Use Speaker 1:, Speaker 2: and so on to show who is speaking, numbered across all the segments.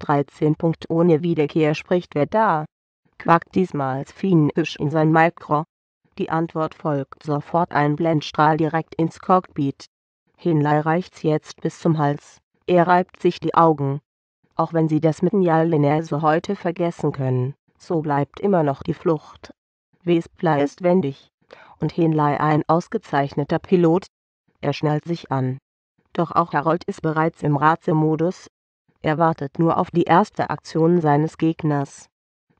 Speaker 1: 13. Ohne Wiederkehr spricht wer da? Quackt diesmal finnisch in sein Mikro. Die Antwort folgt sofort ein Blendstrahl direkt ins Cockpit. Hinlei reicht's jetzt bis zum Hals, er reibt sich die Augen. Auch wenn sie das mit Njallinäse heute vergessen können, so bleibt immer noch die Flucht. Wespla ist wendig. Und Hinlei ein ausgezeichneter Pilot. Er schnallt sich an. Doch auch Harold ist bereits im Ratsemodus er wartet nur auf die erste Aktion seines Gegners.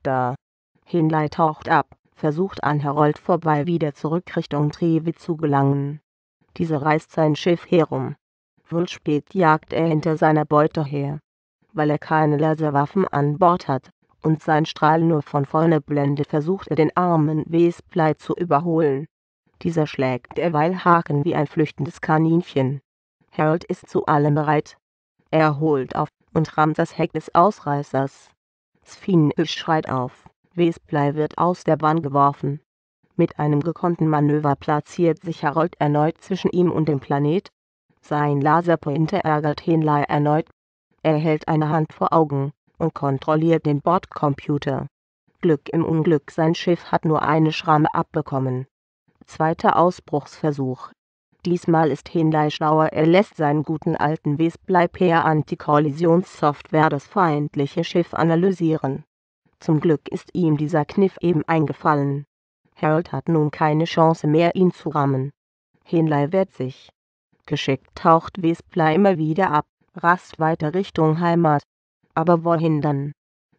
Speaker 1: Da Hinlei taucht ab, versucht an Herold vorbei wieder zurück Richtung Trevi zu gelangen. Diese reißt sein Schiff herum. Wunschspät jagt er hinter seiner Beute her. Weil er keine Laserwaffen an Bord hat und sein Strahl nur von vorne blendet, versucht er den armen Wespley zu überholen. Dieser schlägt derweil Haken wie ein flüchtendes Kaninchen. Harold ist zu allem bereit. Er holt auf und rammt das Heck des Ausreißers. Sfin schreit auf, Wesblei wird aus der Bahn geworfen. Mit einem gekonnten Manöver platziert sich Harold erneut zwischen ihm und dem Planet. Sein Laserpointer ärgert Henley erneut. Er hält eine Hand vor Augen und kontrolliert den Bordcomputer. Glück im Unglück, sein Schiff hat nur eine Schramme abbekommen. Zweiter Ausbruchsversuch. Diesmal ist Hinlei schlauer, er lässt seinen guten alten Wesblei per Antikollisionssoftware das feindliche Schiff analysieren. Zum Glück ist ihm dieser Kniff eben eingefallen. Harold hat nun keine Chance mehr ihn zu rammen. Hinlei wehrt sich. Geschickt taucht Wesblei immer wieder ab, rast weiter Richtung Heimat. Aber wohin dann?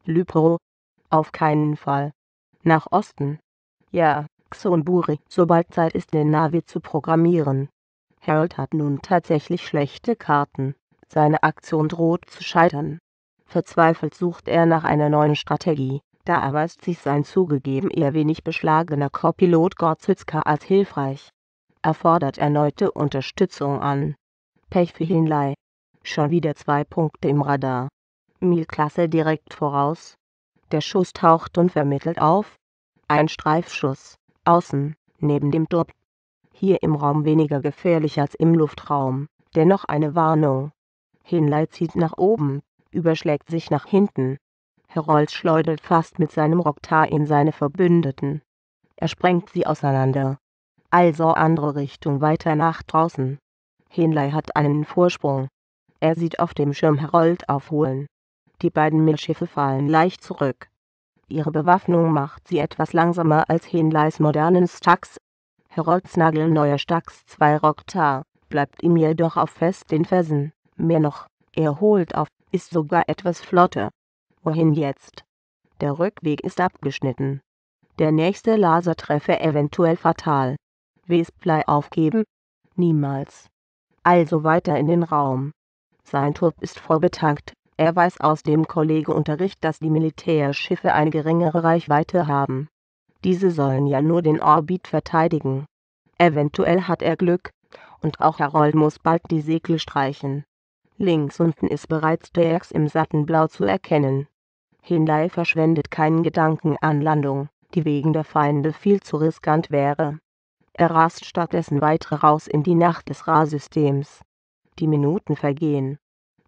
Speaker 1: Lypro? Auf keinen Fall. Nach Osten. Ja, und Buri, sobald Zeit ist den Navi zu programmieren. Harold hat nun tatsächlich schlechte Karten, seine Aktion droht zu scheitern. Verzweifelt sucht er nach einer neuen Strategie, da erweist sich sein zugegeben eher wenig beschlagener Copilot Gorzützka als hilfreich. Er fordert erneute Unterstützung an. Pech für Hinlei. Schon wieder zwei Punkte im Radar. mil direkt voraus. Der Schuss taucht unvermittelt auf. Ein Streifschuss. Außen, neben dem Dorp. Hier im Raum weniger gefährlich als im Luftraum. Dennoch eine Warnung. Hinlei zieht nach oben, überschlägt sich nach hinten. Herold schleudert fast mit seinem Roktar in seine Verbündeten. Er sprengt sie auseinander. Also andere Richtung weiter nach draußen. Hinlei hat einen Vorsprung. Er sieht auf dem Schirm Herold aufholen. Die beiden Milchschiffe fallen leicht zurück. Ihre Bewaffnung macht sie etwas langsamer als Hinleis modernen Stax. Herolds neuer Stax 2 Rocktar bleibt ihm jedoch auf fest den Fersen, mehr noch, er holt auf, ist sogar etwas flotter. Wohin jetzt? Der Rückweg ist abgeschnitten. Der nächste Laser treffe eventuell fatal. Wesplei aufgeben? Niemals. Also weiter in den Raum. Sein Turb ist vorbetankt. Er weiß aus dem Kollegeunterricht, dass die Militärschiffe eine geringere Reichweite haben. Diese sollen ja nur den Orbit verteidigen. Eventuell hat er Glück, und auch Harold muss bald die Segel streichen. Links unten ist bereits Daex im satten Blau zu erkennen. Hinlei verschwendet keinen Gedanken an Landung, die wegen der Feinde viel zu riskant wäre. Er rast stattdessen weiter raus in die Nacht des Ra-Systems. Die Minuten vergehen,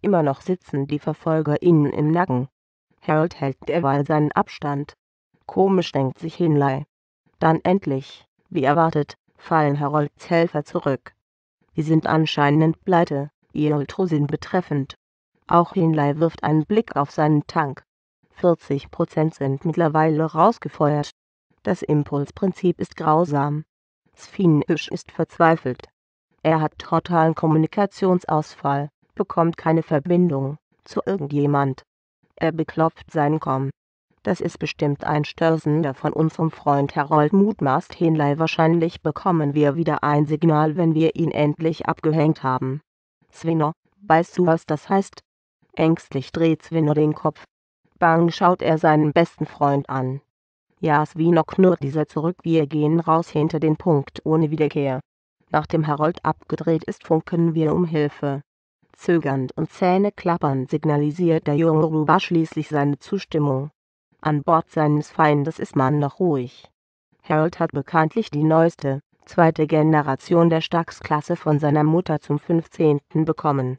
Speaker 1: Immer noch sitzen die Verfolger ihnen im Nacken. Harold hält derweil seinen Abstand. Komisch denkt sich Hinlei. Dann endlich, wie erwartet, fallen Harolds Helfer zurück. Die sind anscheinend pleite, ihr Ultrosinn betreffend. Auch Hinlei wirft einen Blick auf seinen Tank. 40 Prozent sind mittlerweile rausgefeuert. Das Impulsprinzip ist grausam. Sphinisch ist verzweifelt. Er hat totalen Kommunikationsausfall bekommt keine Verbindung zu irgendjemand. Er beklopft sein Komm. Das ist bestimmt ein Störsender von unserem Freund Harold mutmaßt Hinlei. wahrscheinlich bekommen wir wieder ein Signal wenn wir ihn endlich abgehängt haben. Sveno, weißt du was das heißt? Ängstlich dreht Sveno den Kopf. Bang schaut er seinen besten Freund an. Ja Sveno knurrt dieser zurück wir gehen raus hinter den Punkt ohne Wiederkehr. Nachdem Harold abgedreht ist funken wir um Hilfe zögernd und zähneklappernd signalisiert der junge Ruba schließlich seine Zustimmung. An Bord seines Feindes ist man noch ruhig. Harold hat bekanntlich die neueste, zweite Generation der Stax-Klasse von seiner Mutter zum 15. bekommen.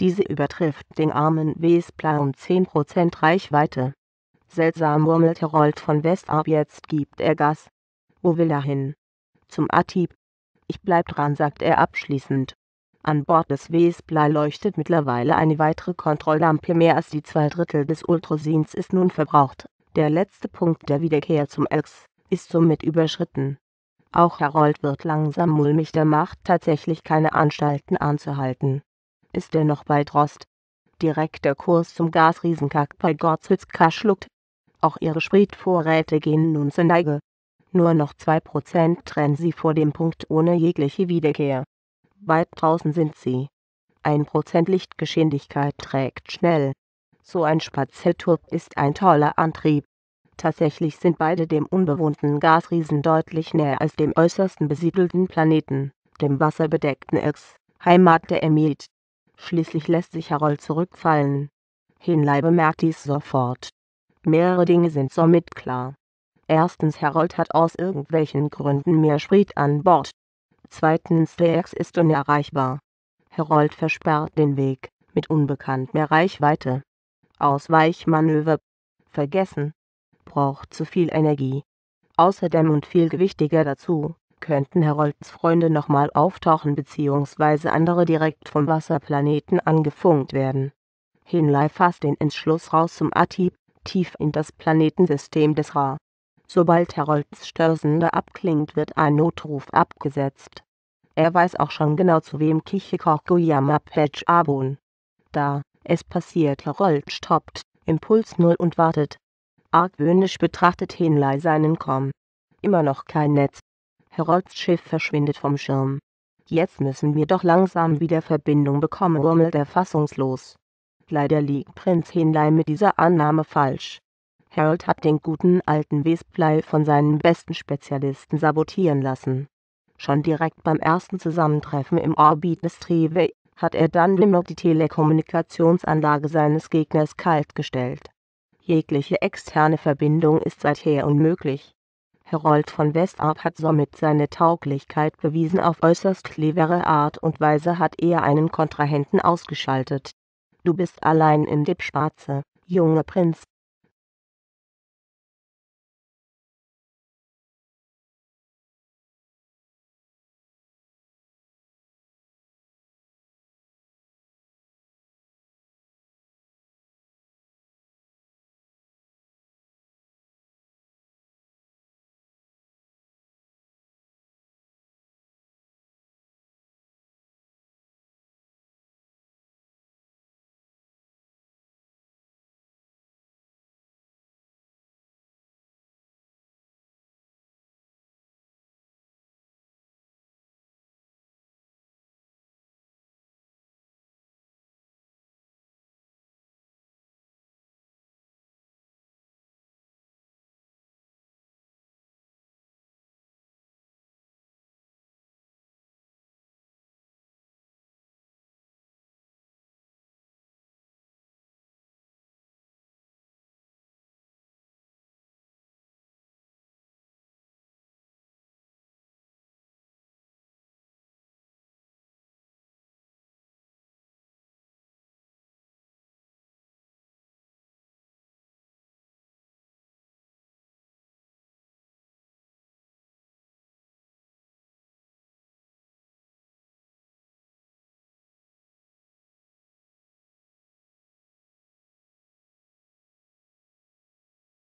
Speaker 1: Diese übertrifft den armen Wespler um 10% Reichweite. Seltsam murmelt Harold von West ab jetzt gibt er Gas. Wo will er hin? Zum Atib. Ich bleib dran, sagt er abschließend. An Bord des Vespla leuchtet mittlerweile eine weitere Kontrolllampe mehr als die zwei Drittel des Ultrasins ist nun verbraucht. Der letzte Punkt der Wiederkehr zum Elks ist somit überschritten. Auch Harold wird langsam mulmig, der macht tatsächlich keine Anstalten anzuhalten. Ist er noch bei Drost? Direkter Kurs zum Gasriesenkack bei Gorzwitzka schluckt. Auch ihre Spritvorräte gehen nun zur Neige. Nur noch 2% trennen sie vor dem Punkt ohne jegliche Wiederkehr weit draußen sind sie. Ein Prozent Lichtgeschwindigkeit trägt schnell. So ein Spaziertour ist ein toller Antrieb. Tatsächlich sind beide dem unbewohnten Gasriesen deutlich näher als dem äußersten besiedelten Planeten, dem wasserbedeckten Ex, Heimat der Emit. Schließlich lässt sich Harold zurückfallen. Hinlei bemerkt dies sofort. Mehrere Dinge sind somit klar. Erstens Harold hat aus irgendwelchen Gründen mehr Sprit an Bord. Zweitens TX ist unerreichbar. Herold versperrt den Weg mit unbekannt mehr Reichweite. Ausweichmanöver. Vergessen. Braucht zu viel Energie. Außerdem und viel gewichtiger dazu, könnten Herolds Freunde nochmal auftauchen bzw. andere direkt vom Wasserplaneten angefunkt werden. Hinlei fasst den Entschluss raus zum Atib, tief in das Planetensystem des Ra Sobald Herolds Störsender abklingt wird ein Notruf abgesetzt. Er weiß auch schon genau zu wem Kichikokuyama Patch abon. Da, es passiert Herold stoppt, Impuls null und wartet. Argwöhnisch betrachtet Hinlei seinen Komm. Immer noch kein Netz. Herolds Schiff verschwindet vom Schirm. Jetzt müssen wir doch langsam wieder Verbindung bekommen, murmelt er fassungslos. Leider liegt Prinz Hinlei mit dieser Annahme falsch. Harold hat den guten alten Wesblei von seinen besten Spezialisten sabotieren lassen. Schon direkt beim ersten Zusammentreffen im Orbit des Treve hat er dann dennoch die Telekommunikationsanlage seines Gegners kaltgestellt. Jegliche externe Verbindung ist seither unmöglich. Herold von Westarp hat somit seine Tauglichkeit bewiesen. Auf äußerst clevere Art und Weise hat er einen Kontrahenten ausgeschaltet. Du bist allein im Dip Schwarze, junger Prinz.